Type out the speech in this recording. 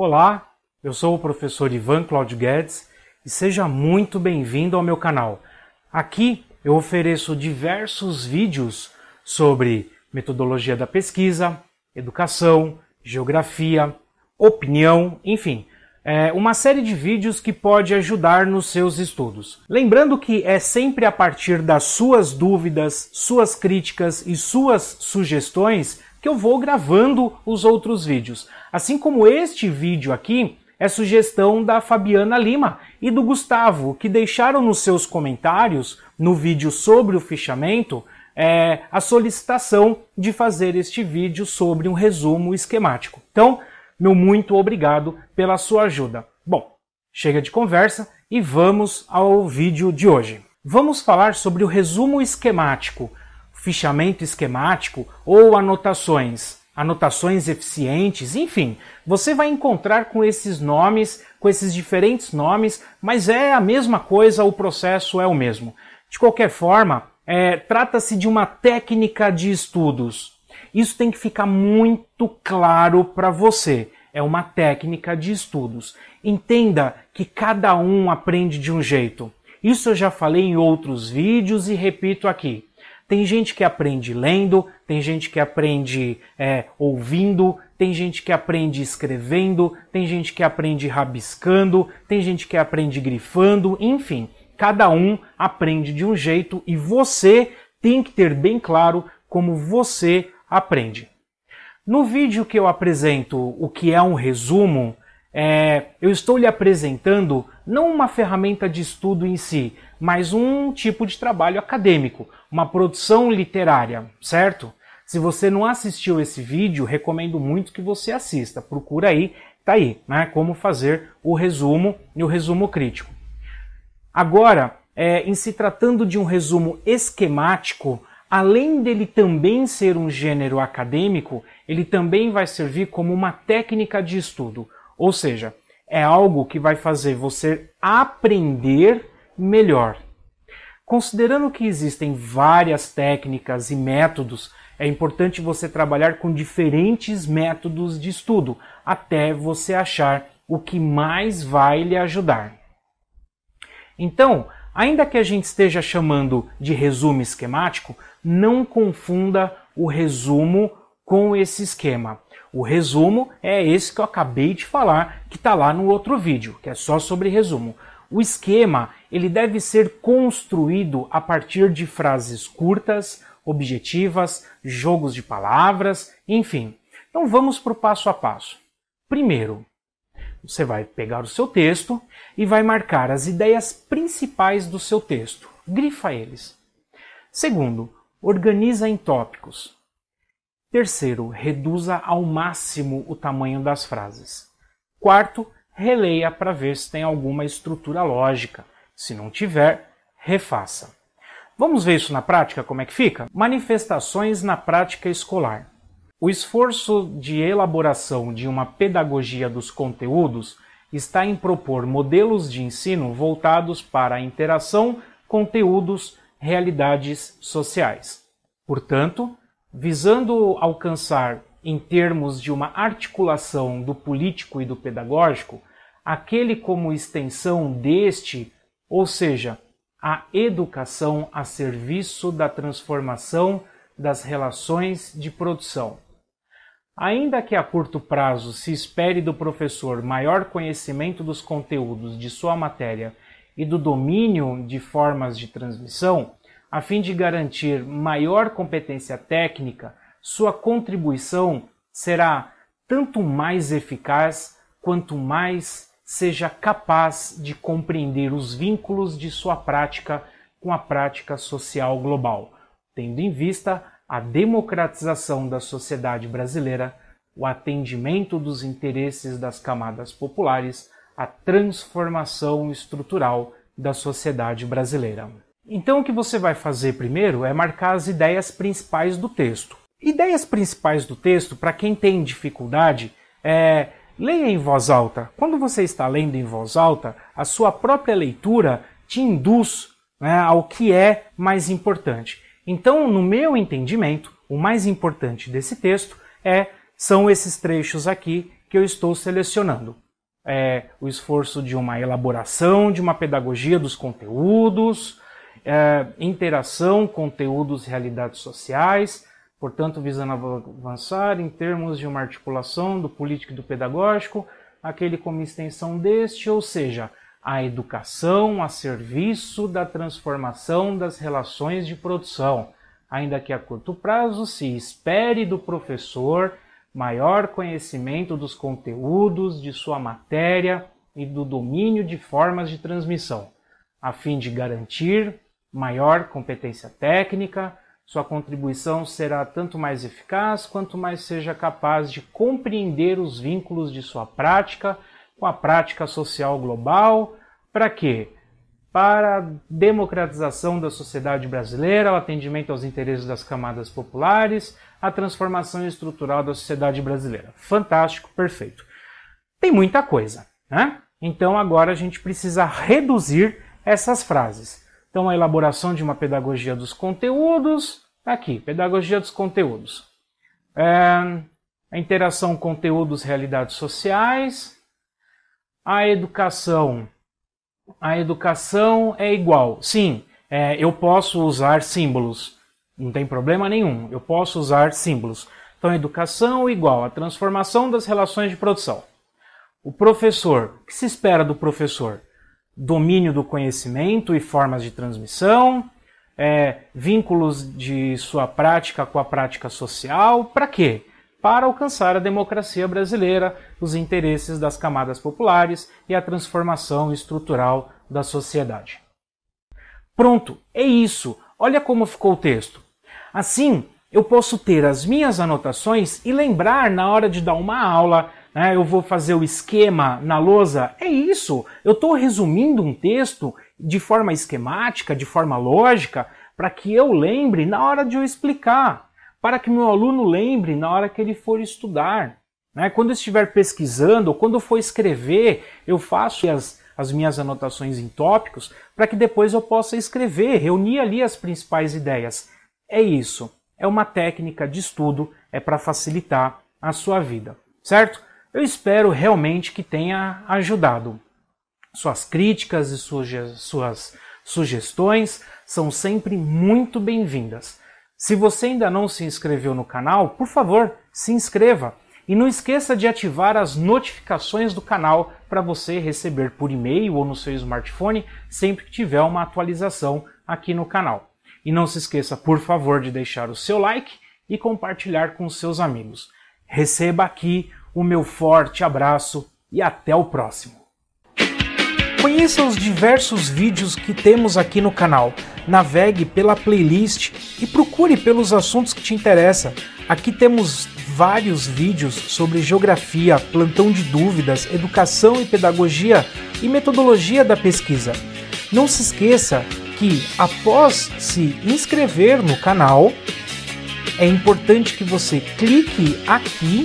Olá, eu sou o professor Ivan Claudio Guedes e seja muito bem-vindo ao meu canal. Aqui eu ofereço diversos vídeos sobre metodologia da pesquisa, educação, geografia, opinião, enfim, é uma série de vídeos que pode ajudar nos seus estudos. Lembrando que é sempre a partir das suas dúvidas, suas críticas e suas sugestões que eu vou gravando os outros vídeos. Assim como este vídeo aqui é sugestão da Fabiana Lima e do Gustavo, que deixaram nos seus comentários, no vídeo sobre o fichamento, é, a solicitação de fazer este vídeo sobre um resumo esquemático. Então, meu muito obrigado pela sua ajuda. Bom, chega de conversa e vamos ao vídeo de hoje. Vamos falar sobre o resumo esquemático, fichamento esquemático ou anotações, anotações eficientes, enfim, você vai encontrar com esses nomes, com esses diferentes nomes, mas é a mesma coisa, o processo é o mesmo. De qualquer forma, é, trata-se de uma técnica de estudos. Isso tem que ficar muito claro para você. É uma técnica de estudos. Entenda que cada um aprende de um jeito. Isso eu já falei em outros vídeos e repito aqui. Tem gente que aprende lendo, tem gente que aprende é, ouvindo, tem gente que aprende escrevendo, tem gente que aprende rabiscando, tem gente que aprende grifando, enfim, cada um aprende de um jeito e você tem que ter bem claro como você aprende. No vídeo que eu apresento o que é um resumo, é, eu estou lhe apresentando não uma ferramenta de estudo em si, mas um tipo de trabalho acadêmico, uma produção literária, certo? Se você não assistiu esse vídeo, recomendo muito que você assista. Procura aí, tá aí, né? Como fazer o resumo e o resumo crítico. Agora, é, em se tratando de um resumo esquemático, além dele também ser um gênero acadêmico, ele também vai servir como uma técnica de estudo. Ou seja, é algo que vai fazer você aprender melhor. Considerando que existem várias técnicas e métodos, é importante você trabalhar com diferentes métodos de estudo até você achar o que mais vai lhe ajudar. Então, ainda que a gente esteja chamando de resumo esquemático, não confunda o resumo com esse esquema. O resumo é esse que eu acabei de falar, que está lá no outro vídeo, que é só sobre resumo. O esquema ele deve ser construído a partir de frases curtas, objetivas, jogos de palavras, enfim. Então vamos para o passo a passo. Primeiro, você vai pegar o seu texto e vai marcar as ideias principais do seu texto. Grifa eles. Segundo, organiza em tópicos. Terceiro, reduza ao máximo o tamanho das frases. Quarto, releia para ver se tem alguma estrutura lógica. Se não tiver, refaça. Vamos ver isso na prática, como é que fica? Manifestações na prática escolar. O esforço de elaboração de uma pedagogia dos conteúdos está em propor modelos de ensino voltados para a interação, conteúdos, realidades sociais. Portanto, visando alcançar, em termos de uma articulação do político e do pedagógico, aquele como extensão deste, ou seja, a educação a serviço da transformação das relações de produção. Ainda que a curto prazo se espere do professor maior conhecimento dos conteúdos de sua matéria e do domínio de formas de transmissão, a fim de garantir maior competência técnica, sua contribuição será tanto mais eficaz quanto mais seja capaz de compreender os vínculos de sua prática com a prática social global, tendo em vista a democratização da sociedade brasileira, o atendimento dos interesses das camadas populares, a transformação estrutural da sociedade brasileira. Então, o que você vai fazer primeiro é marcar as ideias principais do texto. Ideias principais do texto, para quem tem dificuldade, é Leia em voz alta. Quando você está lendo em voz alta, a sua própria leitura te induz né, ao que é mais importante. Então, no meu entendimento, o mais importante desse texto é são esses trechos aqui que eu estou selecionando. É, o esforço de uma elaboração, de uma pedagogia dos conteúdos, é, interação, conteúdos, realidades sociais, portanto visando avançar em termos de uma articulação do político e do pedagógico, aquele como extensão deste, ou seja, a educação a serviço da transformação das relações de produção, ainda que a curto prazo se espere do professor maior conhecimento dos conteúdos de sua matéria e do domínio de formas de transmissão, a fim de garantir maior competência técnica, sua contribuição será tanto mais eficaz quanto mais seja capaz de compreender os vínculos de sua prática com a prática social global. Para quê? Para a democratização da sociedade brasileira, o atendimento aos interesses das camadas populares, a transformação estrutural da sociedade brasileira. Fantástico, perfeito. Tem muita coisa, né? Então agora a gente precisa reduzir essas frases. Então, a elaboração de uma pedagogia dos conteúdos, tá aqui, pedagogia dos conteúdos. É, a interação conteúdos realidades sociais, a educação. A educação é igual. Sim, é, eu posso usar símbolos, não tem problema nenhum, eu posso usar símbolos. Então, educação igual a transformação das relações de produção. O professor, o que se espera do professor? domínio do conhecimento e formas de transmissão, é, vínculos de sua prática com a prática social. Para quê? Para alcançar a democracia brasileira, os interesses das camadas populares e a transformação estrutural da sociedade. Pronto, é isso. Olha como ficou o texto. Assim, eu posso ter as minhas anotações e lembrar na hora de dar uma aula, né, eu vou fazer o esquema na lousa. É isso. Eu estou resumindo um texto de forma esquemática, de forma lógica, para que eu lembre na hora de eu explicar, para que meu aluno lembre na hora que ele for estudar. Né? Quando eu estiver pesquisando, ou quando eu for escrever, eu faço as, as minhas anotações em tópicos para que depois eu possa escrever, reunir ali as principais ideias. É isso. É uma técnica de estudo, é para facilitar a sua vida, certo? Eu espero realmente que tenha ajudado. Suas críticas e suas sugestões são sempre muito bem-vindas. Se você ainda não se inscreveu no canal, por favor, se inscreva e não esqueça de ativar as notificações do canal para você receber por e-mail ou no seu smartphone sempre que tiver uma atualização aqui no canal. E não se esqueça, por favor, de deixar o seu like e compartilhar com seus amigos. Receba aqui o meu forte abraço e até o próximo. Conheça os diversos vídeos que temos aqui no canal. Navegue pela playlist e procure pelos assuntos que te interessam. Aqui temos vários vídeos sobre geografia, plantão de dúvidas, educação e pedagogia e metodologia da pesquisa. Não se esqueça que, após se inscrever no canal, é importante que você clique aqui